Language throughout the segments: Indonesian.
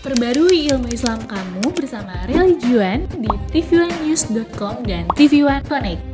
Perbarui ilmu Islam kamu bersama Religion di tvnews.com dan tv One Connect.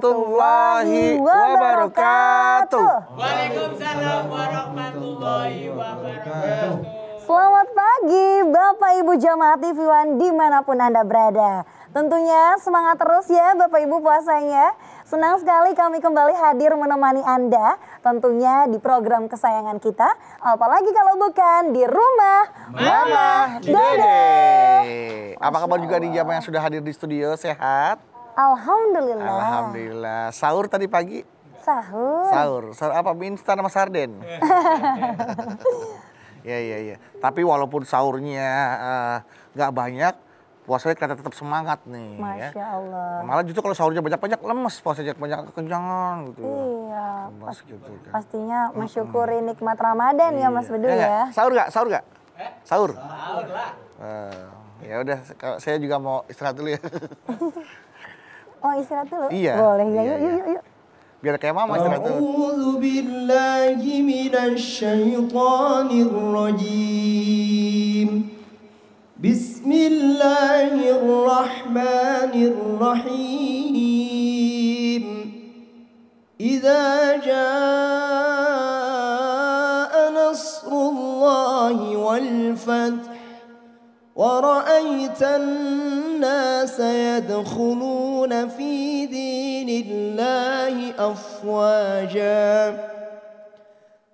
warahmatullahi wabarakatuh. Waalaikumsalam warahmatullahi wabarakatuh. Selamat pagi Bapak Ibu Jamaah One dimanapun Anda berada. Tentunya semangat terus ya Bapak Ibu puasanya. Senang sekali kami kembali hadir menemani Anda tentunya di program kesayangan kita. Apalagi kalau bukan di rumah Mama, Mama Dede. Apa kabar juga di jamaah yang sudah hadir di studio sehat? Alhamdulillah. Alhamdulillah. Sahur tadi pagi? Sahur. Sahur. Sahur apa? Mie sama sarden. Iya iya iya. Tapi walaupun sahurnya eh, nggak uh, banyak, puasanya kita tetap semangat nih. Ya. Masya ya. Allah. Malah justru kalau sahurnya banyak-banyak lemes, puasanya banyak kekenyangan gitu. Iya. Lemes, pas, gitu, kan. Pastinya mensyukuri -hmm. nikmat Ramadan iya. ya Mas iya. Bedu ya. ya. Sahur nggak? Sahur nggak? Eh? Sahur. Sahur lah. Uh, ya udah, saya juga mau istirahat dulu ya. Oh istirahat dulu? Iya. Boleh ya, iya, yuk, yuk, yuk. Biar kayak mama istirahat dulu. A'udhu billahi minas syaithanir rajim. Bismillahirrahmanirrahim. Iza jaa nasrullahi wal fatih. ورأيت الناس يدخلون في دين الله أفواجا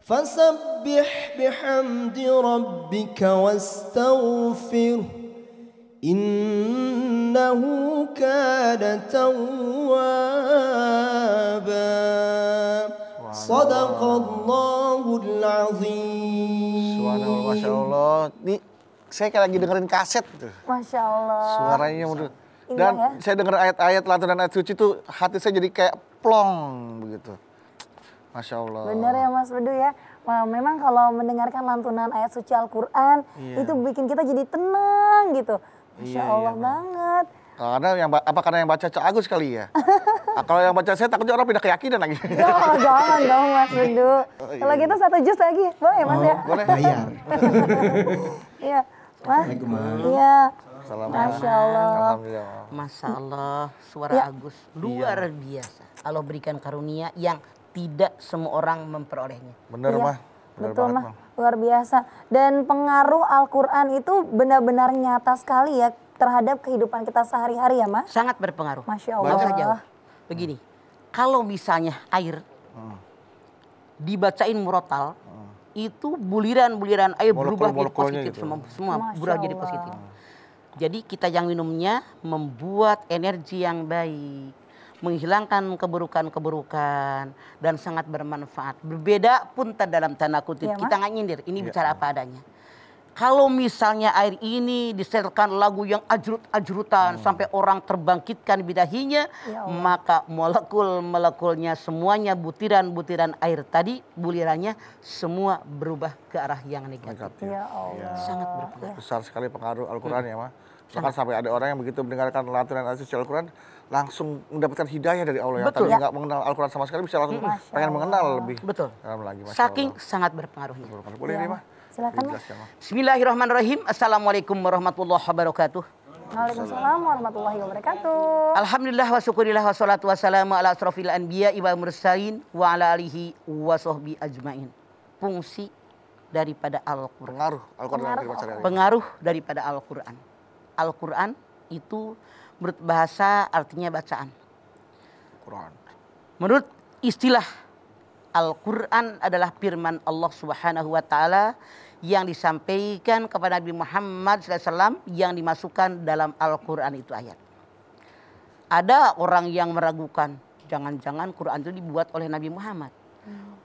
فسبح بحمد ربك واستغفره إنه كان توابا صدق الله العظيم Subhanallah, Masya Allah. saya kayak lagi dengerin kaset tuh. Gitu. Masya Allah. Suaranya udah. Iya Dan ya? saya denger ayat-ayat lantunan ayat suci tuh hati saya jadi kayak plong begitu. Masya Allah. Bener ya Mas Bedu ya. Wah, memang kalau mendengarkan lantunan ayat suci Al-Quran iya. itu bikin kita jadi tenang gitu. Masya iya, Allah iya, banget. Karena yang apa karena yang baca Cak Agus kali ya? nah, kalau yang baca saya takutnya orang pindah keyakinan lagi. Oh, jangan dong Mas Bedu. Oh, iya, kalau kita gitu iya. satu jus lagi, boleh Mas oh, ya? Boleh. Bayar. Iya. Wah, iya. Masya Allah. Masya Allah, suara ya. Agus iya. luar ya. biasa. Allah berikan karunia yang tidak semua orang memperolehnya. Benar ya. mah. Benar Betul mah. luar biasa. Dan pengaruh Al-Quran itu benar-benar nyata sekali ya terhadap kehidupan kita sehari-hari ya, Ma? Sangat berpengaruh. Masya Allah. Allah. Begini, kalau misalnya air hmm. dibacain murotal, itu buliran-buliran air berubah jadi positif gitu. semua, semua berubah jadi positif. Jadi kita yang minumnya membuat energi yang baik, menghilangkan keburukan-keburukan dan sangat bermanfaat. Berbeda pun dalam tanda kutip ya, kita nggak nyindir, ini ya. bicara apa adanya kalau misalnya air ini disertakan lagu yang ajrut-ajrutan hmm. sampai orang terbangkitkan bidahinya, ya maka molekul-molekulnya semuanya butiran-butiran air tadi bulirannya semua berubah ke arah yang negatif. Ya Allah. Ya. Sangat berpengaruh. Besar sekali pengaruh Al-Qur'an hmm. ya, Ma. Bahkan sampai ada orang yang begitu mendengarkan latihan asisi Al-Qur'an langsung mendapatkan hidayah dari Allah yang Betul, tadi ya. nggak ya. mengenal Al-Qur'an sama sekali bisa langsung hmm. pengen mengenal lebih Betul. lagi. Saking sangat berpengaruhnya. Boleh ya. nih, Ma? silakan. Bismillahirrahmanirrahim. Assalamualaikum warahmatullahi wabarakatuh. Waalaikumsalam warahmatullahi wabarakatuh. Alhamdulillah wa syukurillah wa salatu wassalamu ala asrafil anbiya wal mursalin wa ala alihi wa sahbi ajmain. Fungsi daripada Al-Qur'an. Pengaruh Al-Qur'an. Pengaruh, pengaruh daripada Al-Qur'an. Al-Qur'an itu menurut bahasa artinya bacaan. Quran. Menurut istilah Al-Quran adalah firman Allah Subhanahu wa Ta'ala yang disampaikan kepada Nabi Muhammad SAW yang dimasukkan dalam Al-Quran itu ayat. Ada orang yang meragukan, jangan-jangan Quran itu dibuat oleh Nabi Muhammad. Hmm.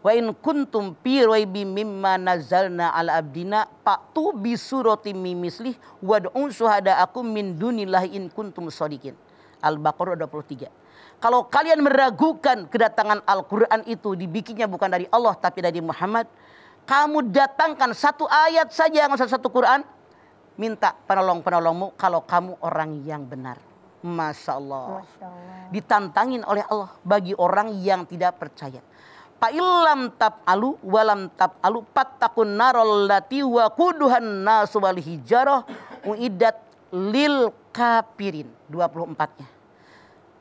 Wa in kuntum fi raibi mimma nazalna ala abdina paktu bi surati mimislih wad'u aku min dunillahi in kuntum sodikin Al-Baqarah 23. Kalau kalian meragukan kedatangan Al-Quran itu dibikinnya bukan dari Allah tapi dari Muhammad kamu datangkan satu ayat saja yang satu, satu Quran, minta penolong-penolongmu kalau kamu orang yang benar. Masya Allah. Masya Allah. Ditantangin oleh Allah bagi orang yang tidak percaya. Pa'ilam tab alu walam tab alu pattakun narol lati wa kuduhan nasu hijaroh uidat lil kapirin. 24-nya.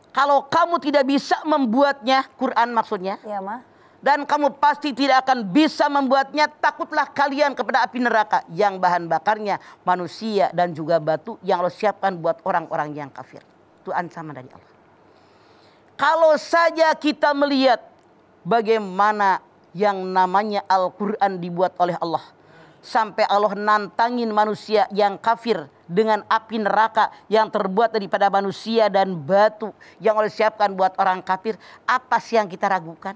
Kalau kamu tidak bisa membuatnya, Quran maksudnya. ya, Ma dan kamu pasti tidak akan bisa membuatnya takutlah kalian kepada api neraka yang bahan bakarnya manusia dan juga batu yang Allah siapkan buat orang-orang yang kafir itu ancaman dari Allah kalau saja kita melihat bagaimana yang namanya Al-Quran dibuat oleh Allah sampai Allah nantangin manusia yang kafir dengan api neraka yang terbuat daripada manusia dan batu yang Allah siapkan buat orang kafir apa sih yang kita ragukan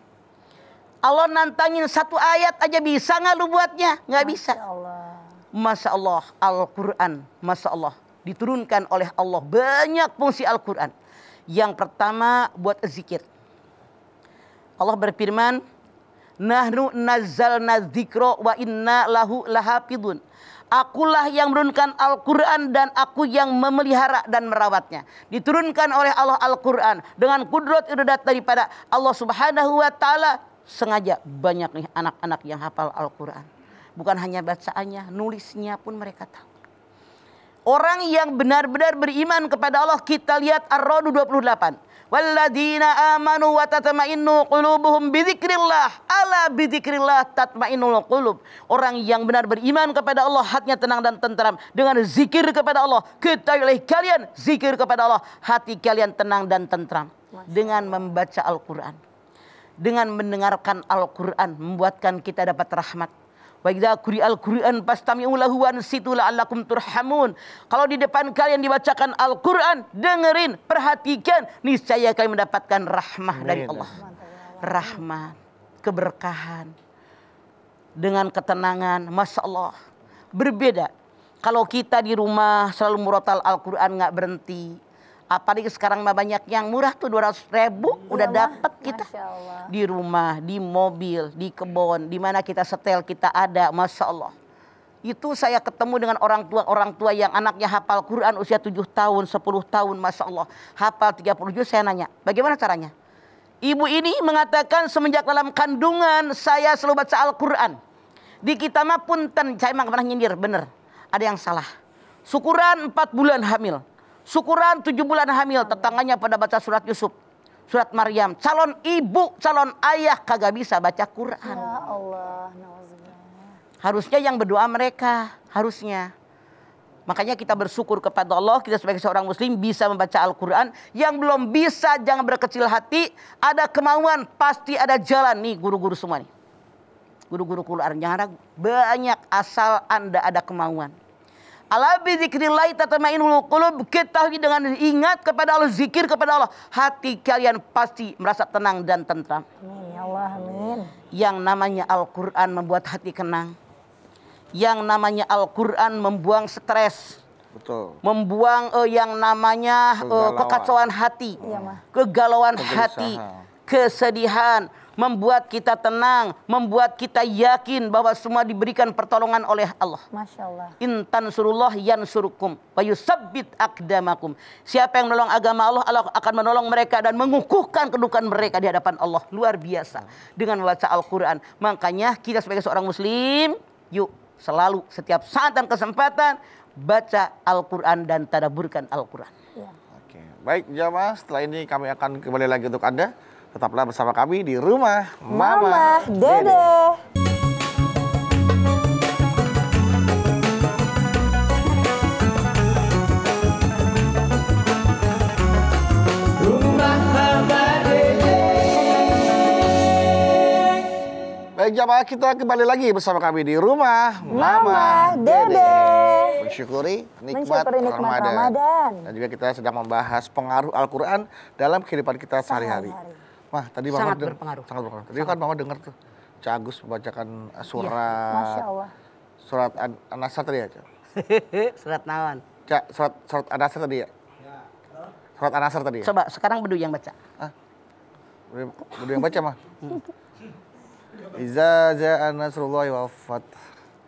Allah nantangin satu ayat aja bisa nggak lu buatnya? Nggak bisa. Masya Allah, Al-Quran, Masya Allah, diturunkan oleh Allah banyak fungsi Al-Quran. Yang pertama buat zikir. Allah berfirman, Nahnu nazzalna zikro wa inna lahu lahafidun. Akulah yang menurunkan Al-Quran dan aku yang memelihara dan merawatnya. Diturunkan oleh Allah Al-Quran dengan kudrat irudat daripada Allah subhanahu wa ta'ala sengaja banyak nih anak-anak yang hafal Al-Quran. Bukan hanya bacaannya, nulisnya pun mereka tahu. Orang yang benar-benar beriman kepada Allah kita lihat ar rodu 28. Walladina amanu wa tatma'innu qulubuhum bidzikrillah. Ala bidzikrillah tatma'innul qulub. Orang yang benar beriman kepada Allah hatinya tenang dan tenteram dengan zikir kepada Allah. Ketahuilah kalian zikir kepada Allah hati kalian tenang dan tenteram dengan membaca Al-Qur'an dengan mendengarkan Al-Quran membuatkan kita dapat rahmat. Wa kuri al Qur'an pastami ulahuan situlah Allah Kalau di depan kalian dibacakan Al-Qur'an, dengerin, perhatikan, niscaya kalian mendapatkan rahmah dari Allah. rahmah, keberkahan, dengan ketenangan, masya Allah. Berbeda kalau kita di rumah selalu murotal Al-Quran nggak berhenti, apalagi sekarang mah banyak yang murah tuh 200 ribu ya udah dapat kita di rumah di mobil di kebun di mana kita setel kita ada masya Allah itu saya ketemu dengan orang tua orang tua yang anaknya hafal Quran usia 7 tahun 10 tahun masya Allah hafal 30 juz saya nanya bagaimana caranya ibu ini mengatakan semenjak dalam kandungan saya selalu baca Al-Quran di kita mah punten saya emang pernah nyindir bener ada yang salah syukuran 4 bulan hamil Syukuran tujuh bulan hamil, tetangganya pada baca surat Yusuf. Surat Maryam, calon ibu, calon ayah kagak bisa baca Quran. Ya Allah, Harusnya yang berdoa mereka, harusnya. Makanya kita bersyukur kepada Allah, kita sebagai seorang muslim bisa membaca Al-Quran. Yang belum bisa jangan berkecil hati, ada kemauan pasti ada jalan. Nih guru-guru semua nih. Guru-guru Quran, jangan ragu. Banyak asal Anda ada kemauan. Ala bi dzikrillah tatma'innul qulub. Ketahui dengan ingat kepada Allah, zikir kepada Allah, hati kalian pasti merasa tenang dan tentram. ya Allah, amin. Yang namanya Al-Qur'an membuat hati kenang. Yang namanya Al-Qur'an membuang stres. Betul. Membuang uh, yang namanya uh, kekacauan hati, ya, kegalauan Kegelisahan. hati, kesedihan, membuat kita tenang, membuat kita yakin bahwa semua diberikan pertolongan oleh Allah. Masya Intan surullah yan surukum, sabit akdamakum. Siapa yang menolong agama Allah, Allah akan menolong mereka dan mengukuhkan kedudukan mereka di hadapan Allah. Luar biasa dengan membaca Al-Quran. Makanya kita sebagai seorang muslim, yuk selalu setiap saat dan kesempatan baca Al-Quran dan tadaburkan Al-Quran. Ya. Oke, baik jamaah. Setelah ini kami akan kembali lagi untuk anda. Tetaplah bersama kami di rumah Mama, Mama Dede. Dede. Baik jamaah kita kembali lagi bersama kami di rumah Mama, Mama Dede. Dede. Mensyukuri nikmat, nikmat Ramadan. Ramadan. Dan juga kita sedang membahas pengaruh Al-Quran dalam kehidupan kita sehari-hari. sehari Mah, tadi sangat Mama berpengaruh. Sangat berpengaruh. Tadi sangat. kan Mama dengar tuh Cak Agus membacakan eh, iya, surat ya, Allah. surat An-Nasr tadi ya, Cak. surat Nawan. Cak, surat surat An-Nasr tadi ya. Surat An-Nasr tadi ya. Coba sekarang bedu yang baca. Ah. Bedu, yang baca mah. Iza ja'a nasrullahi wal fath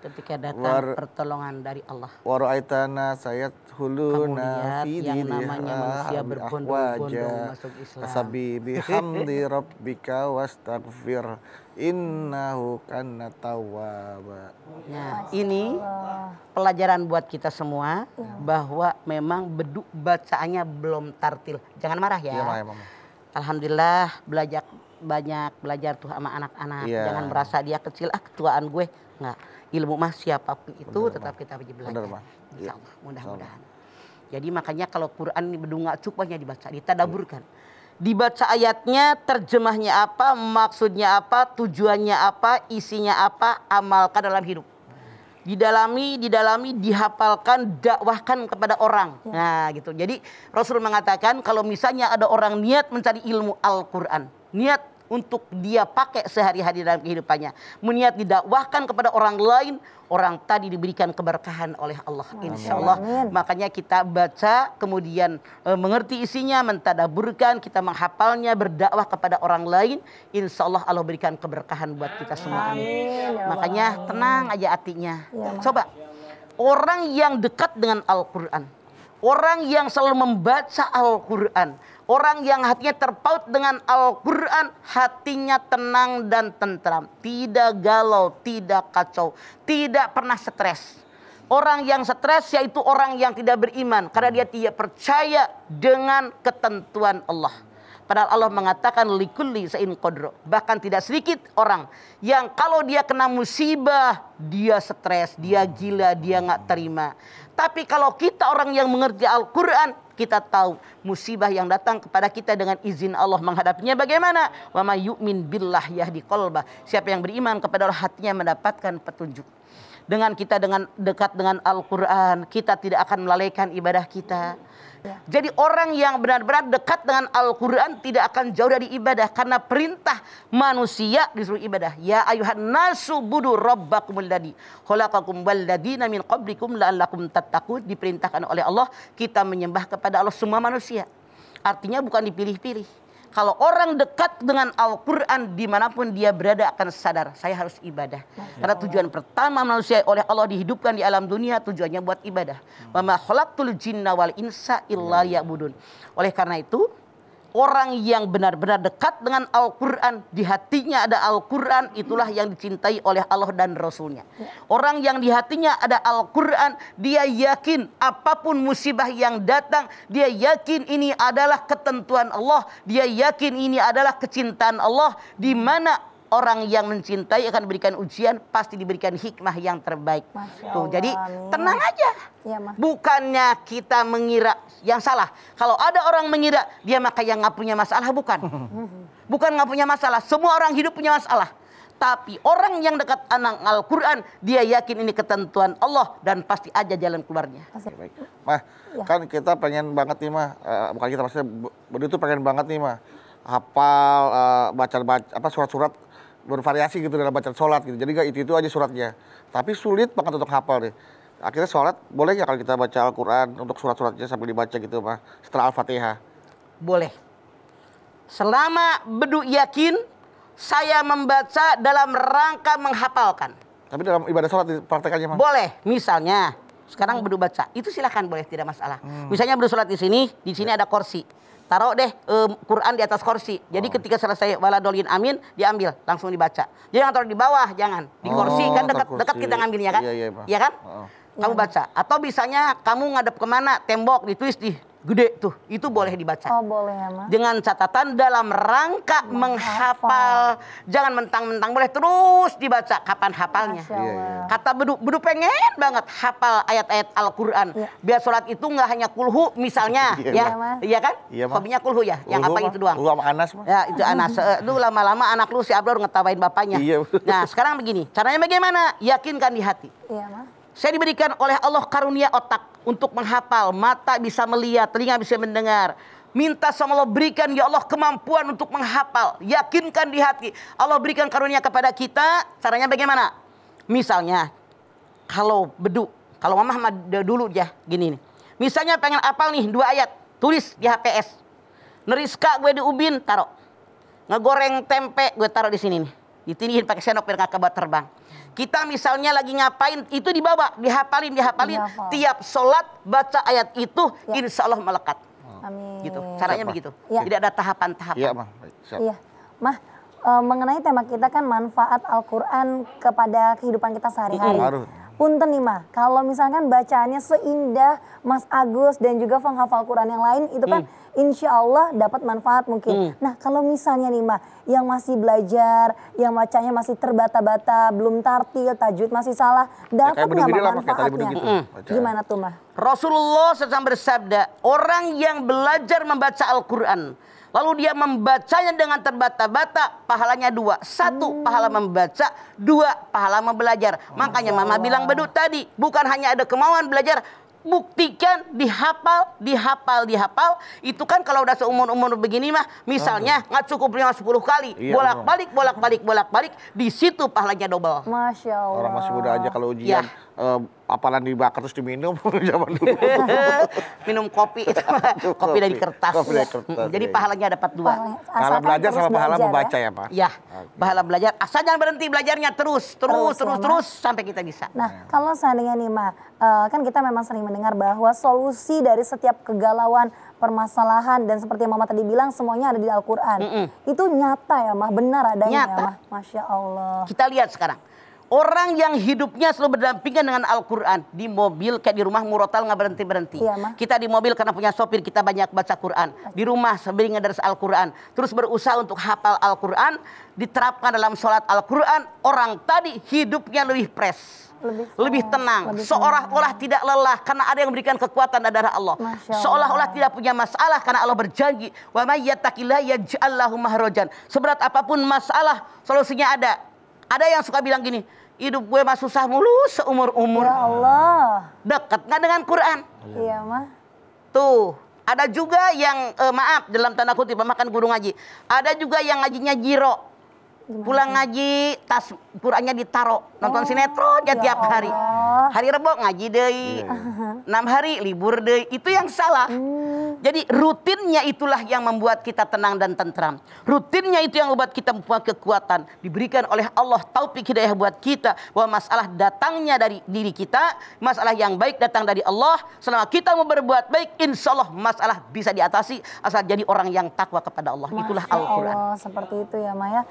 ketika datang War, pertolongan dari Allah. Waraitana sayat huluna fi yang namanya manusia berbondong-bondong masuk Islam. Asabi bihamdi rabbika wastaghfir innahu kana tawwab. Nah, ya, ini pelajaran buat kita semua ya. bahwa memang beduk bacaannya belum tartil. Jangan marah ya. ya Alhamdulillah belajar banyak belajar tuh sama anak-anak. Yeah. Jangan merasa dia kecil, ah ketuaan gue. Enggak. Ilmu mah siapapun itu Bener, tetap kita belajar. Bener, iya. Insya Allah, mudah-mudahan. Jadi makanya kalau Quran ini berdunga cukupnya dibaca, ditadaburkan. Iya. Dibaca ayatnya, terjemahnya apa, maksudnya apa, tujuannya apa, isinya apa, amalkan dalam hidup. Didalami, didalami, dihafalkan, dakwahkan kepada orang. Ya. Nah gitu. Jadi Rasul mengatakan kalau misalnya ada orang niat mencari ilmu Al-Quran. Niat untuk dia pakai sehari-hari dalam kehidupannya. Meniat didakwahkan kepada orang lain, orang tadi diberikan keberkahan oleh Allah. Insya Allah. Makanya kita baca, kemudian e, mengerti isinya, mentadaburkan, kita menghafalnya, berdakwah kepada orang lain. Insya Allah Allah berikan keberkahan buat kita semua. Amin. Ya Makanya tenang aja hatinya. Ya, Coba, orang yang dekat dengan Al-Quran, orang yang selalu membaca Al-Quran, Orang yang hatinya terpaut dengan Al-Quran, hatinya tenang dan tentram. Tidak galau, tidak kacau, tidak pernah stres. Orang yang stres yaitu orang yang tidak beriman. Karena dia tidak percaya dengan ketentuan Allah. Padahal Allah mengatakan likulli sain kodro. Bahkan tidak sedikit orang yang kalau dia kena musibah, dia stres, dia gila, dia nggak terima. Tapi kalau kita orang yang mengerti Al-Quran, kita tahu musibah yang datang kepada kita dengan izin Allah menghadapinya bagaimana? Wa ma yu'min billah yahdi qalba. Siapa yang beriman kepada Allah hatinya mendapatkan petunjuk. Dengan kita dengan dekat dengan Al-Qur'an, kita tidak akan melalaikan ibadah kita. Ya. Jadi orang yang benar-benar dekat dengan Al-Quran tidak akan jauh dari ibadah. Karena perintah manusia disuruh ibadah. Ya ayuhan nasu budu rabbakumul ladhi. Holakakum walladina min qablikum la'allakum tattaku. Diperintahkan oleh Allah kita menyembah kepada Allah semua manusia. Artinya bukan dipilih-pilih. Kalau orang dekat dengan Al-Quran dimanapun dia berada akan sadar saya harus ibadah. Karena tujuan pertama manusia oleh Allah dihidupkan di alam dunia tujuannya buat ibadah. Mama hmm. khalaqtul jinna wal insa illa Oleh karena itu orang yang benar-benar dekat dengan Al-Quran, di hatinya ada Al-Quran, itulah yang dicintai oleh Allah dan Rasulnya. Orang yang di hatinya ada Al-Quran, dia yakin apapun musibah yang datang, dia yakin ini adalah ketentuan Allah, dia yakin ini adalah kecintaan Allah, di mana orang yang mencintai akan diberikan ujian pasti diberikan hikmah yang terbaik. Tuh, jadi tenang aja. Ya, mas. Bukannya kita mengira yang salah. Kalau ada orang mengira dia maka yang nggak punya masalah bukan. bukan nggak punya masalah. Semua orang hidup punya masalah. Tapi orang yang dekat anak Al-Quran, dia yakin ini ketentuan Allah dan pasti aja jalan keluarnya. Mah, ya. kan kita pengen banget nih, Mah. Eh, bukan kita, pasti itu pengen banget nih, Mah hafal uh, eh, baca baca apa surat-surat bervariasi gitu dalam bacaan sholat gitu. Jadi gak itu itu aja suratnya. Tapi sulit banget untuk hafal deh Akhirnya sholat boleh nggak kalau kita baca Al-Quran untuk surat-suratnya sampai dibaca gitu pak setelah Al-Fatihah? Boleh. Selama bedu yakin saya membaca dalam rangka menghafalkan. Tapi dalam ibadah sholat dipraktekannya mas? Boleh. Misalnya sekarang bedu baca itu silahkan boleh tidak masalah. Hmm. Misalnya bedu sholat di sini di sini ya. ada kursi taruh deh um, Quran di atas kursi. Jadi oh. ketika selesai waladolin amin diambil langsung dibaca. Jadi yang taruh di bawah jangan di kursi oh, kan dekat dekat kita ngambilnya kan, iya, iya, iya kan? Oh. Kamu baca atau bisanya kamu ngadep kemana tembok ditulis di Gede tuh, itu boleh dibaca. Oh, boleh ya, Mas. Dengan catatan dalam rangka menghafal. menghafal. Jangan mentang-mentang boleh terus dibaca kapan hafalnya. Iya, iya. Kata bedu, bedu pengen banget hafal ayat-ayat Al-Qur'an. Ya. Biar sholat itu nggak hanya kulhu misalnya iya, ya. ya. Iya kan? Iya, Hobinya kulhu ya, yang apa itu doang. Kulhu sama Anas, Mas. Ya, itu Anas. Eh, lu lama-lama anak lu si Abdul ngetawain bapaknya. Iya. Nah, sekarang begini, caranya bagaimana? Yakinkan di hati. Iya, Mas saya diberikan oleh Allah karunia otak untuk menghafal, mata bisa melihat, telinga bisa mendengar. Minta sama Allah berikan ya Allah kemampuan untuk menghafal. Yakinkan di hati. Allah berikan karunia kepada kita. Caranya bagaimana? Misalnya, kalau bedu, kalau mama dulu ya gini nih. Misalnya pengen apal nih dua ayat, tulis di HPS. Neriska gue di ubin, taruh. Ngegoreng tempe gue taruh di sini nih. Ditinihin pakai sendok biar gak kebakar terbang. Kita misalnya lagi ngapain, itu dibawa, dihafalin, dihafalin. Ya, Tiap sholat baca ayat itu, ya. insya Allah melekat. Amin. Gitu, caranya Siap, begitu. Ya. Tidak ada tahapan-tahapan. Iya, -tahapan. Mah. Iya. Ma. e, eh, mengenai tema kita kan manfaat Al-Quran kepada kehidupan kita sehari-hari. Hmm, Punten nih mah, kalau misalkan bacaannya seindah Mas Agus dan juga penghafal Quran yang lain itu kan hmm. insya Allah dapat manfaat mungkin. Hmm. Nah kalau misalnya nih mah yang masih belajar, yang bacanya masih terbata-bata, belum tartil, tajwid masih salah, ya, dapat nggak manfaatnya? Gitu, hmm. Gimana tuh mah? Rasulullah sedang bersabda, orang yang belajar membaca Al-Quran Lalu dia membacanya dengan terbata-bata, pahalanya dua. Satu, hmm. pahala membaca. Dua, pahala membelajar. Makanya mama bilang bedut tadi, bukan hanya ada kemauan belajar, buktikan dihafal, dihafal, dihafal. Itu kan kalau udah seumur-umur begini mah, misalnya nggak cukup lima sepuluh kali, iya, bolak-balik, bolak-balik, bolak-balik, di situ pahalanya double. Masya Allah. Orang masih muda aja kalau iya. ujian ya uh, apalan dibakar terus diminum zaman dulu. Minum kopi itu kopi, kopi dari kertas. Kopi dari kertas. Hmm, jadi iya, iya. pahalanya dapat dua. Pahala, pahala belajar sama pahala belajar, membaca ya, ya Pak. Iya. Okay. Pahala belajar asal jangan berhenti belajarnya terus, terus, terus, terus, ya, terus sampai kita bisa. Nah, iya. kalau seandainya nih, Ma, uh, eh, kan kita memang sering mendengar bahwa solusi dari setiap kegalauan permasalahan dan seperti Mama tadi bilang semuanya ada di Al-Qur'an. Mm -mm. Itu nyata ya, Mah, benar adanya nyata. ya, Mah. Masya Allah. Kita lihat sekarang Orang yang hidupnya selalu berdampingan dengan Al-Quran. Di mobil, kayak di rumah murotal nggak berhenti-berhenti. Iya, kita di mobil karena punya sopir, kita banyak baca Quran. Di rumah sering dari Al-Quran. Terus berusaha untuk hafal Al-Quran. Diterapkan dalam sholat Al-Quran. Orang tadi hidupnya lebih pres. Lebih, lebih tenang, tenang. seolah-olah tidak lelah karena ada yang memberikan kekuatan dari Allah. Seolah-olah tidak punya masalah karena Allah berjanji, "Wa may yattaqillaha yaj'al lahu Seberat apapun masalah, solusinya ada ada yang suka bilang gini, hidup gue mah susah mulu seumur-umur. Ya Allah. Dekat nggak dengan Quran? Iya mah. Tuh, ada juga yang eh, maaf dalam tanda kutip makan guru ngaji. Ada juga yang ngajinya jiro. Gimana? Pulang ngaji, tas Qurannya ditaruh, nonton oh, sinetron ya, ya tiap hari. Hari Rebo ngaji yeah. Iya. Enam hari libur deh Itu yang salah. Mm. Jadi rutinnya itulah yang membuat kita tenang dan tentram. Rutinnya itu yang membuat kita membuat kekuatan diberikan oleh Allah taufik hidayah buat kita bahwa masalah datangnya dari diri kita, masalah yang baik datang dari Allah. Selama kita mau berbuat baik, insya Allah masalah bisa diatasi asal jadi orang yang takwa kepada Allah. Itulah Al-Quran. seperti itu ya Maya.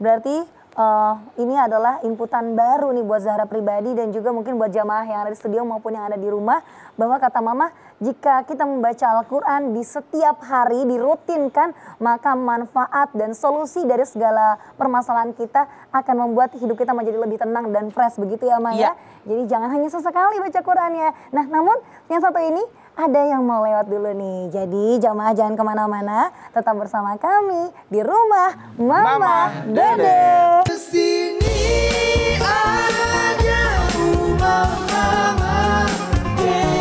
Berarti uh, ini adalah inputan baru nih buat Zahra pribadi dan juga mungkin buat jamaah yang ada di studio maupun yang ada di rumah bahwa kata mama jika kita membaca Al-Quran di setiap hari dirutinkan maka manfaat dan solusi dari segala permasalahan kita akan membuat hidup kita menjadi lebih tenang dan fresh begitu ya Maya. Ya. Iya. Jadi jangan hanya sesekali baca Qurannya. Nah namun yang satu ini ada yang mau lewat dulu nih. Jadi jamaah jangan kemana-mana, tetap bersama kami di rumah Mama, Mama Dede. rumah Mama Dede.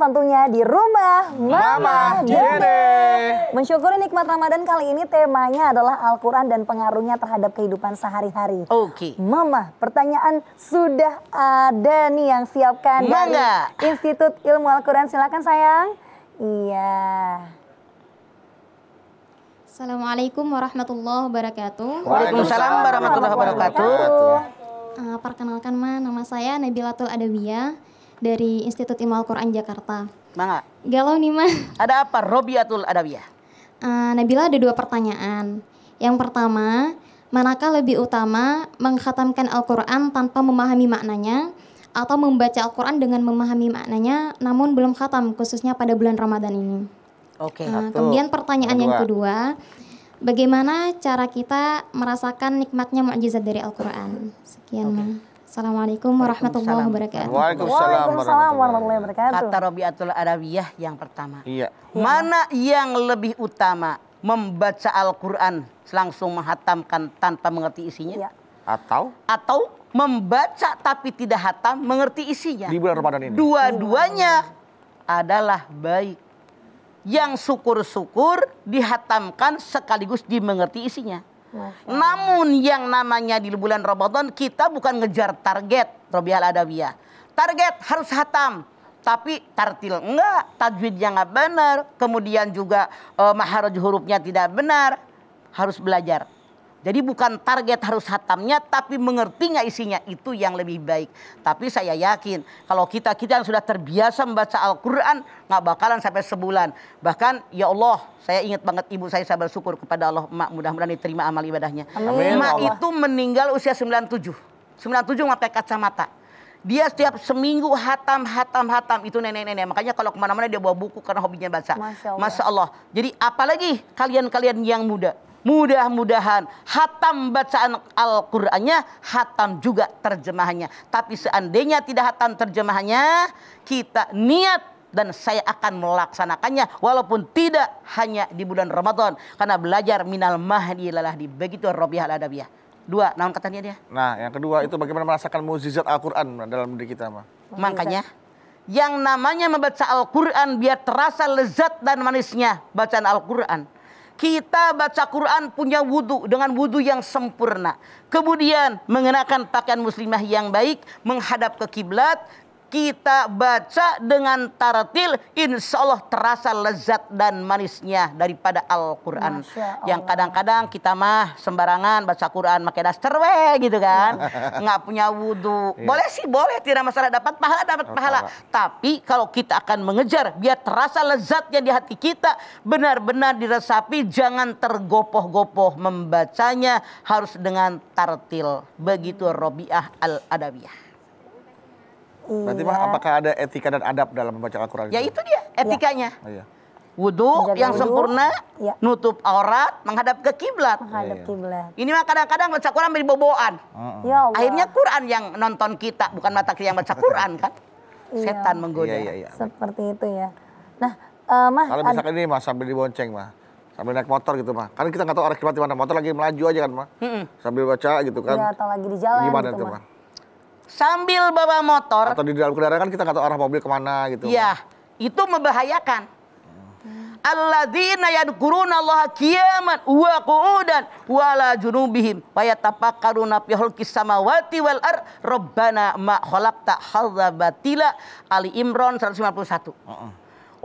tentunya di rumah Mama, Dede. Mensyukuri nikmat Ramadan kali ini temanya adalah Al-Quran dan pengaruhnya terhadap kehidupan sehari-hari. Oke. Okay. Mama, pertanyaan sudah ada nih yang siapkan Mama. Iya dari Institut Ilmu Al-Quran. Silakan sayang. Iya. Assalamualaikum warahmatullahi wabarakatuh. Waalaikumsalam warahmatullahi wabarakatuh. Uh, perkenalkan ma, nama saya Nabilatul Adawiyah dari Institut Ilmu Al-Quran Jakarta. Mangga. Galau nih mah. Ada apa Robiatul Adawiyah? Uh, eh, Nabila ada dua pertanyaan. Yang pertama, manakah lebih utama mengkhatamkan Al-Quran tanpa memahami maknanya atau membaca Al-Quran dengan memahami maknanya namun belum khatam khususnya pada bulan Ramadan ini? Oke. Okay, uh, eh, kemudian pertanyaan kedua. yang kedua, bagaimana cara kita merasakan nikmatnya mukjizat dari Al-Quran? Sekian. Okay. Assalamualaikum warahmatullahi wabarakatuh. Waalaikumsalam warahmatullahi wabarakatuh. Kata Robiatul Arabiyah yang pertama. Iya. iya Mana yang lebih utama? Membaca Al-Quran langsung menghatamkan tanpa mengerti isinya? Iya. Atau? Atau membaca tapi tidak hatam mengerti isinya. Di bulan Ramadan ini. Dua-duanya adalah baik. Yang syukur-syukur dihatamkan sekaligus dimengerti isinya. Namun yang namanya di bulan Ramadan kita bukan ngejar target Robiah Adawiyah. Target harus hatam, tapi tartil enggak, tajwidnya enggak benar, kemudian juga maharuj eh, maharaj hurufnya tidak benar, harus belajar. Jadi bukan target harus hatamnya tapi mengerti nggak isinya itu yang lebih baik. Tapi saya yakin kalau kita kita yang sudah terbiasa membaca Al-Qur'an nggak bakalan sampai sebulan. Bahkan ya Allah, saya ingat banget ibu saya saya bersyukur kepada Allah, mak mudah-mudahan diterima amal ibadahnya. Amin. Mak itu meninggal usia 97. 97 pakai kacamata dia setiap seminggu hatam, hatam, hatam. Itu nenek-nenek. Makanya kalau kemana-mana dia bawa buku karena hobinya baca. Masya Allah. Masya Allah. Jadi apalagi kalian-kalian yang muda. Mudah-mudahan hatam bacaan Al-Qur'annya, hatam juga terjemahannya. Tapi seandainya tidak hatam terjemahannya, kita niat dan saya akan melaksanakannya walaupun tidak hanya di bulan Ramadan karena belajar minal mahdi lalah di begitu Rabiul Adabiyah. Dua, naon katanya dia? Nah, yang kedua itu bagaimana merasakan mukjizat Al-Qur'an dalam diri kita, Ma. Makanya yang namanya membaca Al-Qur'an biar terasa lezat dan manisnya bacaan Al-Qur'an. Kita baca Quran punya wudhu dengan wudhu yang sempurna. Kemudian mengenakan pakaian muslimah yang baik, menghadap ke kiblat, kita baca dengan tartil insya Allah terasa lezat dan manisnya daripada Al-Quran yang kadang-kadang kita mah sembarangan baca Quran pakai daster we gitu kan nggak punya wudhu iya. boleh sih boleh tidak masalah dapat pahala dapat oh, pahala tapi kalau kita akan mengejar biar terasa lezatnya di hati kita benar-benar diresapi jangan tergopoh-gopoh membacanya harus dengan tartil begitu Robiah al-Adawiyah Berarti mah apakah ada etika dan adab dalam membaca Al-Qur'an? Ya itu dia etikanya. Oh, iya. Wudhu yang wudhu. sempurna, ya. nutup aurat, menghadap ke kiblat. Menghadap iya. kiblat. Ini mah kadang-kadang baca Quran menjadi boboan. Ya Akhirnya Quran yang nonton kita, bukan mata kita yang baca Quran kan? Iya. Setan menggoda. Iya, iya, iya. Seperti itu ya. Nah, uh, mah. Kalau misalkan ini mah sambil dibonceng mah sambil naik motor gitu mah karena kita nggak tahu arah kiblat di mana motor lagi melaju aja kan mah mm sambil baca gitu kan Iya, atau lagi di jalan gimana gitu, mah sambil bawa motor atau di dalam kendaraan kan kita nggak tahu arah mobil kemana gitu. Iya, itu membahayakan. Alladzina yadkuruna Allah qiyaman wa qu'udan wa la junubihim wa yatafakkaruna fi khalqis samawati wal ar rabbana ma khalaqta hadza batila Ali Imran 151. Uh -uh.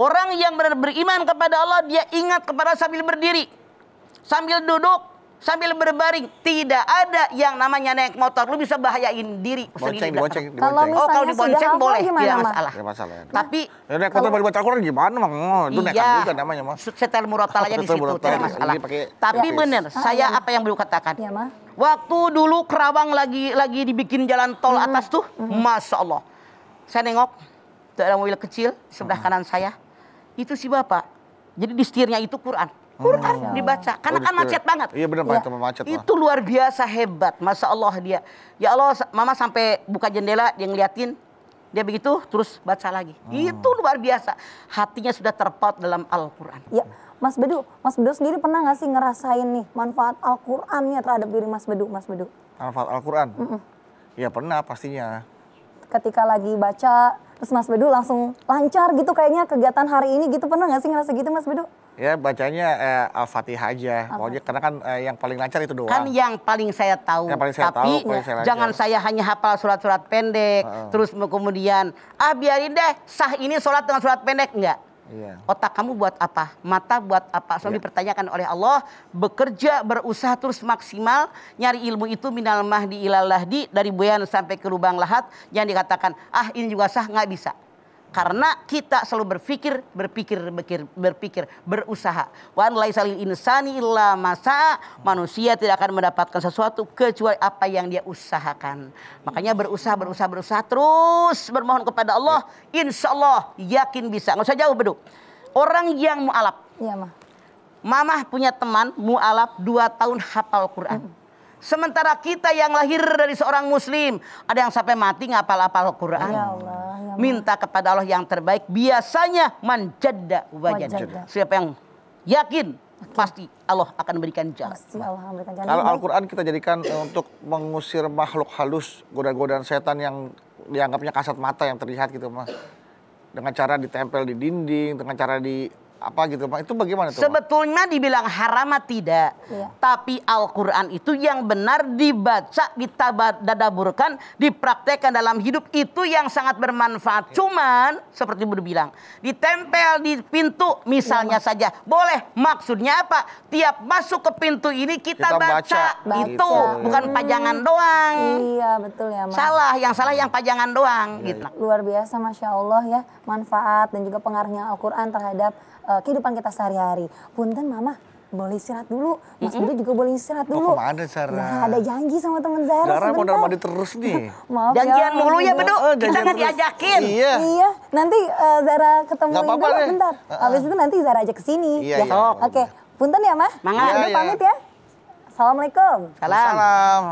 Orang yang benar beriman kepada Allah dia ingat kepada sambil berdiri, sambil duduk, sambil berbaring tidak ada yang namanya naik motor lu bisa bahayain diri bonceng, bonceng, dibonceng, kalau oh kalau dibonceng boleh tidak iya, masalah masalah ya. tapi ya, naik motor kalau baca gimana mang itu oh, iya, naik juga namanya mas setel murotal aja di situ tidak masalah tapi benar ah, saya iya. apa yang beliau katakan ya, waktu dulu Kerawang lagi lagi dibikin jalan tol hmm. atas tuh hmm. masya Allah saya nengok ada mobil kecil sebelah mm-hmm. kanan saya itu si bapak jadi di setirnya itu Quran. Oh. Quran oh. dibaca. Karena oh, kan macet banget. Iya benar ya. macet. Itu luar biasa hebat, masa Allah dia. Ya Allah, Mama sampai buka jendela dia ngeliatin dia begitu terus baca lagi. Hmm. Itu luar biasa. Hatinya sudah terpaut dalam Al-Qur'an. Ya. Mas Bedu, Mas Bedu sendiri pernah gak sih ngerasain nih manfaat Al-Qur'annya terhadap diri Mas Bedu, Mas Bedu? Manfaat Al-Qur'an? Mm -mm. Ya pernah pastinya ketika lagi baca terus Mas Bedu langsung lancar gitu kayaknya kegiatan hari ini gitu pernah nggak sih ngerasa gitu Mas Bedu? Ya bacanya eh, Al-Fatihah aja. Pokoknya karena kan eh, yang paling lancar itu doang. Kan yang paling saya tahu. Yang paling saya Tapi tahu, paling saya jangan saya hanya hafal surat-surat pendek. Uh. Terus kemudian ah biarin deh sah ini sholat dengan surat pendek enggak. Yeah. Otak kamu buat apa? Mata buat apa? Selalu yeah. dipertanyakan oleh Allah. Bekerja, berusaha terus maksimal. Nyari ilmu itu minal mahdi ilal lahdi. Dari buayan sampai ke lubang lahat. yang dikatakan, ah ini juga sah, nggak bisa. Karena kita selalu berpikir, berpikir, berpikir, berpikir, berusaha. Wan laisalil insani illa masa manusia tidak akan mendapatkan sesuatu kecuali apa yang dia usahakan. Makanya berusaha, berusaha, berusaha terus bermohon kepada Allah. Ya. Insya Allah yakin bisa. Nggak usah jauh beduk. Orang yang mualaf. Iya, mah. Mamah punya teman mualaf dua tahun hafal Quran. Hmm. Sementara kita yang lahir dari seorang muslim, ada yang sampai mati ngapal-apal Quran. Ya Allah minta kepada Allah yang terbaik biasanya manjada wajan Siapa yang yakin okay. pasti Allah akan berikan jalan. Kalau Al-Qur'an kita jadikan eh, untuk mengusir makhluk halus, godaan-godaan setan yang dianggapnya kasat mata yang terlihat gitu, Mas. Dengan cara ditempel di dinding, dengan cara di apa gitu Pak? Itu bagaimana tuh? Sebetulnya dibilang haram tidak. Ya. Tapi Al-Qur'an itu yang benar dibaca, ditadaburkan, dipraktekkan dalam hidup itu yang sangat bermanfaat. Ya. Cuman seperti Bu bilang, ditempel di pintu misalnya ya, saja. Boleh. Maksudnya apa? Tiap masuk ke pintu ini kita, kita baca, baca itu, gitu. bukan hmm. pajangan doang. Iya, betul ya, Mas. Salah, yang salah yang pajangan doang ya, gitu. Iya. Luar biasa Masya Allah ya manfaat dan juga pengaruhnya Al-Qur'an terhadap uh, kehidupan kita sehari-hari. Punten mama boleh istirahat dulu. Mas mm -hmm. Budi juga boleh istirahat oh, dulu. Mau kemana Zara? Nah, ada janji sama temen Zara Zara mau dalam mandi terus nih. Maaf ya Janjian ya. mulu ya Bedu. Oh, Kita nggak diajakin. Iya. iya. Nanti uh, Zara ketemu Gak Deh. Bentar. Uh -uh. Abis itu nanti Zara ajak kesini. Iya, ya. iya. iya. Oke. Okay. Punten ya, Mah. Mangga. Ya, ya. pamit ya. Assalamualaikum. Salam. Salam.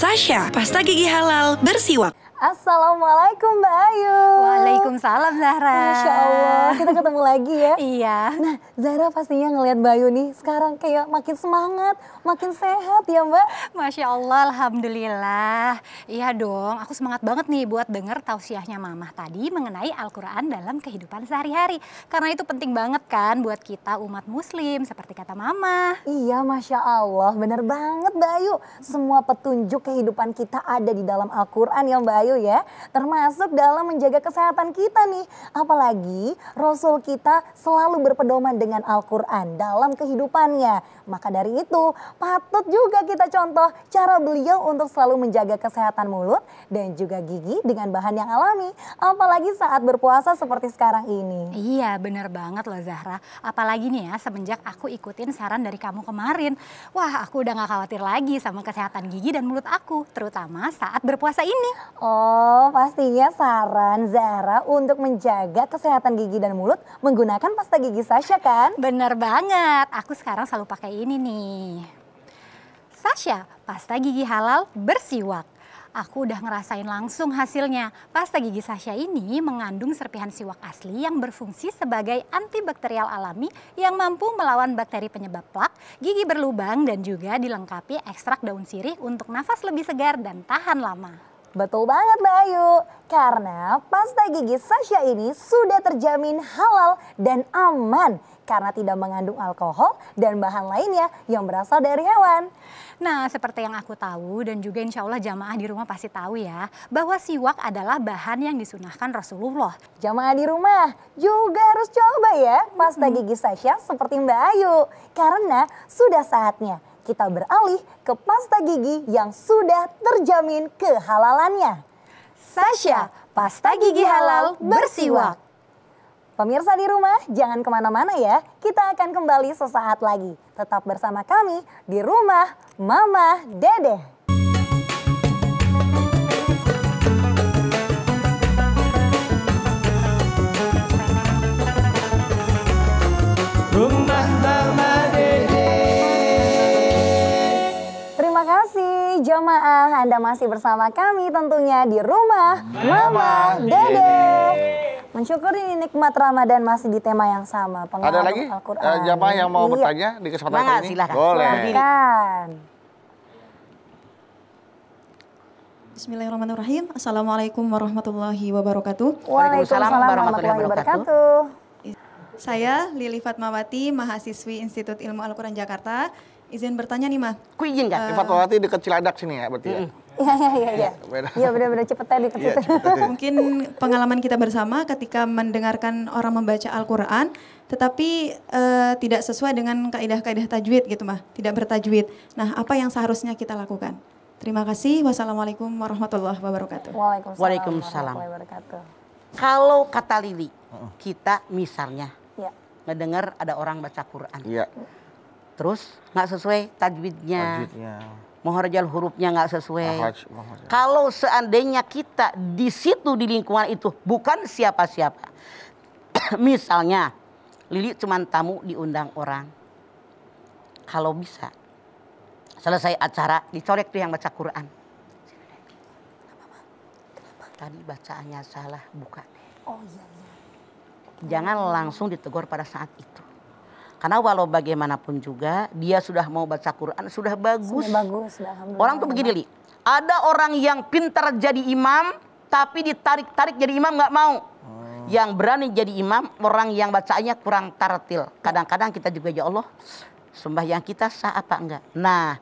Sasha, pasta gigi halal bersiwak. Assalamualaikum Mbak Ayu. Waalaikumsalam Zahra. Masya Allah, kita ketemu lagi ya. iya. Nah Zahra pastinya ngelihat Mbak Ayu nih sekarang kayak makin semangat, makin sehat ya Mbak. Masya Allah, Alhamdulillah. Iya dong, aku semangat banget nih buat denger tausiahnya Mama tadi mengenai Al-Quran dalam kehidupan sehari-hari. Karena itu penting banget kan buat kita umat muslim seperti kata Mama. Iya Masya Allah, bener banget Mbak Ayu. Semua petunjuk kehidupan kita ada di dalam Al-Quran ya Mbak Ayu. Ayu ya. Termasuk dalam menjaga kesehatan kita nih. Apalagi Rasul kita selalu berpedoman dengan Al-Quran dalam kehidupannya. Maka dari itu patut juga kita contoh cara beliau untuk selalu menjaga kesehatan mulut dan juga gigi dengan bahan yang alami. Apalagi saat berpuasa seperti sekarang ini. Iya bener banget loh Zahra. Apalagi nih ya semenjak aku ikutin saran dari kamu kemarin. Wah aku udah gak khawatir lagi sama kesehatan gigi dan mulut aku. Terutama saat berpuasa ini. Oh Oh, pastinya saran Zara untuk menjaga kesehatan gigi dan mulut menggunakan pasta gigi Sasha kan? Bener banget, aku sekarang selalu pakai ini nih. Sasha, pasta gigi halal bersiwak. Aku udah ngerasain langsung hasilnya. Pasta gigi Sasha ini mengandung serpihan siwak asli yang berfungsi sebagai antibakterial alami yang mampu melawan bakteri penyebab plak, gigi berlubang dan juga dilengkapi ekstrak daun sirih untuk nafas lebih segar dan tahan lama. Betul banget Mbak Ayu, karena pasta gigi Sasha ini sudah terjamin halal dan aman karena tidak mengandung alkohol dan bahan lainnya yang berasal dari hewan. Nah seperti yang aku tahu dan juga insya Allah jamaah di rumah pasti tahu ya bahwa siwak adalah bahan yang disunahkan Rasulullah. Jamaah di rumah juga harus coba ya pasta hmm. gigi Sasha seperti Mbak Ayu karena sudah saatnya kita beralih ke pasta gigi yang sudah terjamin kehalalannya. Sasha, pasta gigi halal bersiwak. Pemirsa di rumah, jangan kemana-mana ya. Kita akan kembali sesaat lagi. Tetap bersama kami di rumah Mama Dedeh. jamaah, Anda masih bersama kami tentunya di rumah Mama, Dede. Mensyukuri nikmat Ramadan masih di tema yang sama. Ada lagi uh, jamaah yang mau iya. bertanya di kesempatan ini? Silahkan. Boleh. Silahkan. Bismillahirrahmanirrahim. Assalamualaikum warahmatullahi wabarakatuh. Waalaikumsalam warahmatullahi wabarakatuh. Saya Lili Fatmawati, mahasiswi Institut Ilmu Al-Quran Jakarta izin bertanya nih mah. Ku izin kan? Uh, eh, Fatmawati dekat Ciladak sini ya berarti ya. Iya iya iya iya. benar iya, benar-benar cepetnya dekat situ. Mungkin pengalaman kita bersama ketika mendengarkan orang membaca Al-Qur'an tetapi uh, tidak sesuai dengan kaidah-kaidah tajwid gitu mah, tidak bertajwid. Nah, apa yang seharusnya kita lakukan? Terima kasih. Wassalamualaikum warahmatullahi wabarakatuh. Waalaikumsalam. Waalaikumsalam. Wabarakatuh. Kalau kata Lili, kita misalnya ya. ngedengar ada orang baca Quran. Ya terus nggak sesuai tajwidnya. tajwidnya. Muharjal hurufnya nggak sesuai. Mahaj, Kalau seandainya kita di situ di lingkungan itu bukan siapa-siapa. Misalnya Lili cuma tamu diundang orang. Kalau bisa selesai acara dicorek tuh yang baca Quran. Tadi bacaannya salah bukan. Oh iya, iya. Jangan langsung ditegur pada saat itu. Karena walau bagaimanapun juga dia sudah mau baca Quran sudah bagus. Sudah bagus, Orang tuh begini li, ada orang yang pintar jadi imam tapi ditarik-tarik jadi imam nggak mau. Oh. Yang berani jadi imam orang yang bacaannya kurang tartil. Kadang-kadang kita juga ya Allah sembahyang kita sah apa enggak? Nah,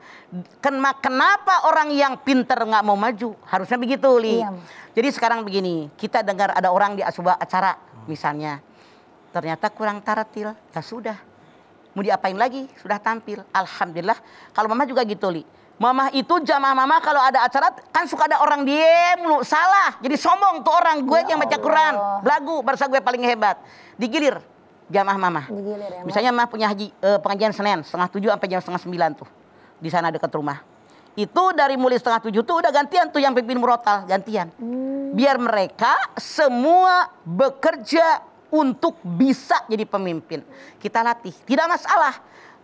kenapa, kenapa orang yang pinter nggak mau maju? Harusnya begitu, Li. Iya. Jadi sekarang begini, kita dengar ada orang di sebuah acara, hmm. misalnya, ternyata kurang taratil, ya sudah mau diapain lagi? Sudah tampil. Alhamdulillah. Kalau mama juga gitu, Li. Mama itu jamaah mama kalau ada acara kan suka ada orang diem lu salah jadi sombong tuh orang gue ya yang baca Quran lagu baris gue paling hebat digilir jamaah mama. Digilir ya, Misalnya mama punya haji eh, pengajian Senin setengah tujuh sampai jam setengah sembilan tuh di sana dekat rumah. Itu dari mulai setengah tujuh tuh udah gantian tuh yang pimpin murotal gantian. Hmm. Biar mereka semua bekerja untuk bisa jadi pemimpin. Kita latih, tidak masalah.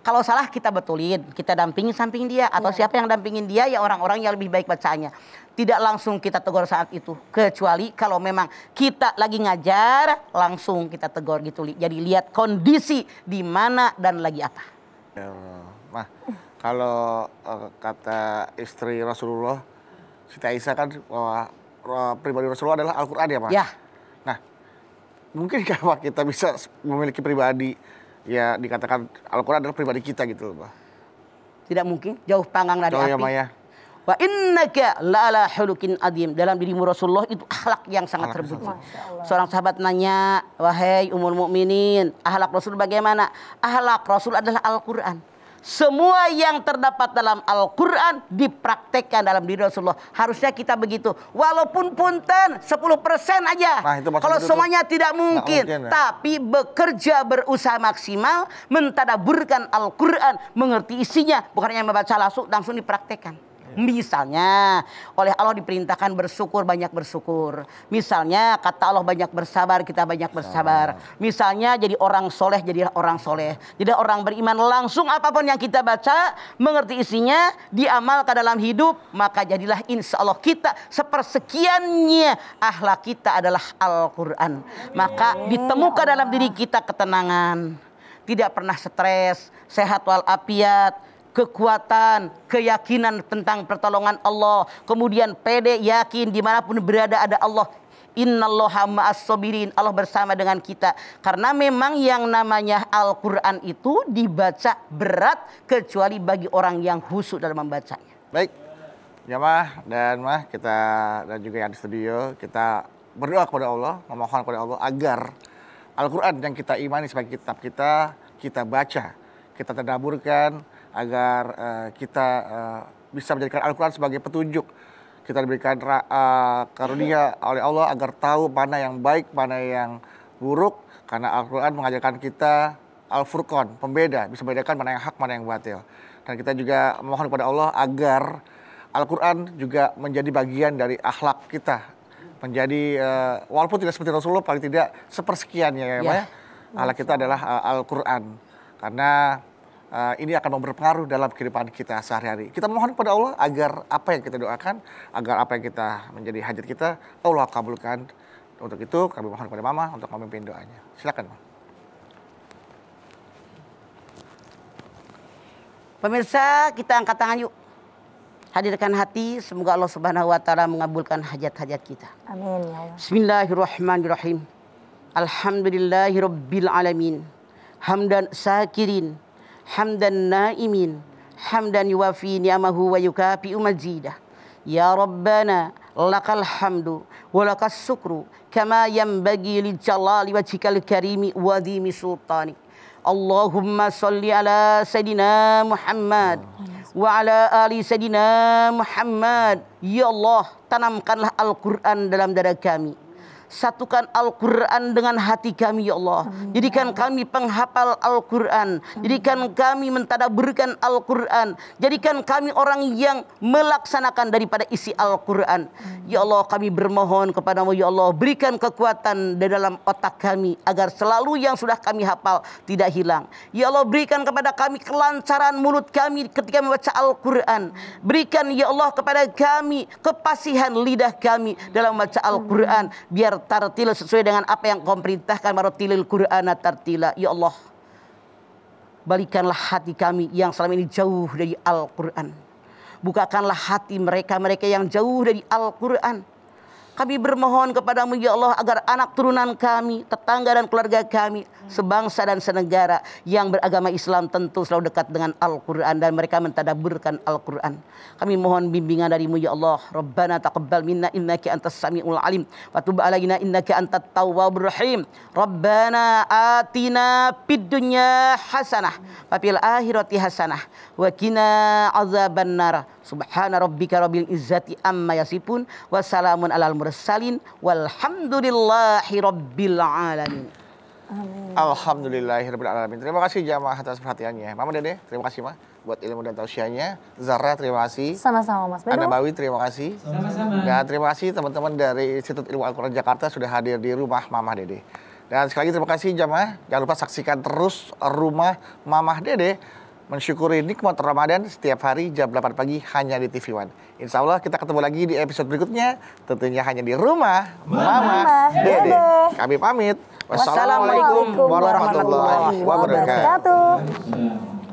Kalau salah kita betulin, kita dampingi samping dia atau ya. siapa yang dampingin dia ya orang-orang yang lebih baik bacanya. Tidak langsung kita tegur saat itu, kecuali kalau memang kita lagi ngajar langsung kita tegur gitu. Jadi lihat kondisi di mana dan lagi apa. Ya, kalau uh, kata istri Rasulullah, Siti Aisyah kan bahwa uh, pribadi Rasulullah adalah Al-Qur'an ya, Pak? Ya mungkin kalau kita bisa memiliki pribadi ya dikatakan Al-Quran adalah pribadi kita gitu loh, Pak. Tidak mungkin, jauh panggang dari jauh ya, api. Ya, Maya. Wa innaka la ala hulukin adim. Dalam dirimu Rasulullah itu akhlak yang sangat terbukti. Seorang sahabat nanya, "Wahai umur mukminin, akhlak Rasul bagaimana?" Akhlak Rasul adalah Al-Qur'an. Semua yang terdapat dalam Al-Quran dipraktekkan dalam diri Rasulullah. Harusnya kita begitu. Walaupun punten 10% aja. Nah, Kalau semuanya itu tidak mungkin. mungkin ya. Tapi bekerja berusaha maksimal. Mentadaburkan Al-Quran. Mengerti isinya. Bukan hanya membaca langsung, langsung dipraktekkan. Misalnya oleh Allah diperintahkan bersyukur banyak bersyukur. Misalnya kata Allah banyak bersabar kita banyak bersabar. Misalnya jadi orang soleh jadi orang soleh. Jadi orang beriman langsung apapun yang kita baca mengerti isinya diamalkan dalam hidup maka jadilah insya Allah kita sepersekiannya ahlak kita adalah Al-Quran. Maka iya. ditemukan dalam diri kita ketenangan. Tidak pernah stres, sehat walafiat, kekuatan, keyakinan tentang pertolongan Allah. Kemudian pede, yakin dimanapun berada ada Allah. Innallaha ma'as sabirin. Allah bersama dengan kita. Karena memang yang namanya Al-Qur'an itu dibaca berat kecuali bagi orang yang khusus dalam membacanya. Baik. ya mah dan mah kita dan juga yang di studio kita berdoa kepada Allah, memohon kepada Allah agar Al-Qur'an yang kita imani sebagai kitab kita kita baca, kita tadaburkan, agar uh, kita uh, bisa menjadikan Al-Quran sebagai petunjuk. Kita diberikan uh, karunia oleh Allah agar tahu mana yang baik, mana yang buruk. Karena Al-Quran mengajarkan kita Al-Furqan, pembeda, bisa membedakan mana yang hak, mana yang batil. Dan kita juga memohon kepada Allah agar Al-Quran juga menjadi bagian dari akhlak kita. Menjadi, uh, walaupun tidak seperti Rasulullah, paling tidak sepersekiannya ya, ya. ya. Allah kita adalah uh, Al-Quran. Karena uh, ini akan berpengaruh dalam kehidupan kita sehari-hari. Kita mohon kepada Allah agar apa yang kita doakan, agar apa yang kita menjadi hajat kita, Allah kabulkan. Untuk itu kami mohon kepada Mama untuk memimpin doanya. Silakan, Mama. Pemirsa, kita angkat tangan yuk. Hadirkan hati, semoga Allah Subhanahu wa taala mengabulkan hajat-hajat kita. Amin ya Allah. Bismillahirrahmanirrahim. Alhamdulillahirabbil alamin. Hamdan sakirin hamdan naimin hamdan yuwafi ni'amahu wa yukafi majidah ya rabbana lakal hamdu wa lakas syukru kama yanbaghi li jalali wajhikal karimi wa dhimi sultani Allahumma salli ala sayyidina Muhammad wa ala ali sayyidina Muhammad ya Allah tanamkanlah Al-Qur'an dalam dada kami Satukan Al-Quran dengan hati kami ya Allah. Jadikan ya kami penghafal Al-Quran. Jadikan kami mentadaburkan Al-Quran. Jadikan kami orang yang melaksanakan daripada isi Al-Quran. Ya Allah kami bermohon kepadamu ya Allah. Berikan kekuatan di dalam otak kami. Agar selalu yang sudah kami hafal tidak hilang. Ya Allah berikan kepada kami kelancaran mulut kami ketika membaca Al-Quran. Berikan ya Allah kepada kami kepasihan lidah kami dalam membaca Al-Quran. Biar tartil sesuai dengan apa yang kau perintahkan marotilil Qur'ana tartila ya Allah balikanlah hati kami yang selama ini jauh dari Al-Qur'an bukakanlah hati mereka mereka yang jauh dari Al-Qur'an kami bermohon kepadamu ya Allah agar anak turunan kami, tetangga dan keluarga kami, sebangsa dan senegara yang beragama Islam tentu selalu dekat dengan Al-Quran dan mereka mentadaburkan Al-Quran. Kami mohon bimbingan darimu ya Allah. Rabbana taqabbal minna innaki antas samiul alim wa alayna innaki innaka antat rahim. Rabbana atina pid dunya hasanah wa akhirati hasanah wa kina azaban nara. Subhana rabbika rabbil izzati amma yasifun wa salamun alal mursalin walhamdulillahi rabbil alamin. Alhamdulillahirabbil alamin. Terima kasih jamaah atas perhatiannya. Mama Dede, terima kasih ma, buat ilmu dan tausiahnya. Zara, terima kasih. Sama-sama Mas Bedu. Ada Bawi, terima kasih. Sama-sama. Dan terima kasih teman-teman dari Institut Ilmu Al-Qur'an Jakarta sudah hadir di rumah Mama Dede. Dan sekali lagi terima kasih jamaah. Jangan lupa saksikan terus rumah Mama Dede mensyukuri nikmat Ramadan setiap hari jam 8 pagi hanya di TV One. Insya Allah kita ketemu lagi di episode berikutnya, tentunya hanya di rumah Mama, Dede. Dede. Kami pamit. Wassalamualaikum warahmatullahi wabarakatuh.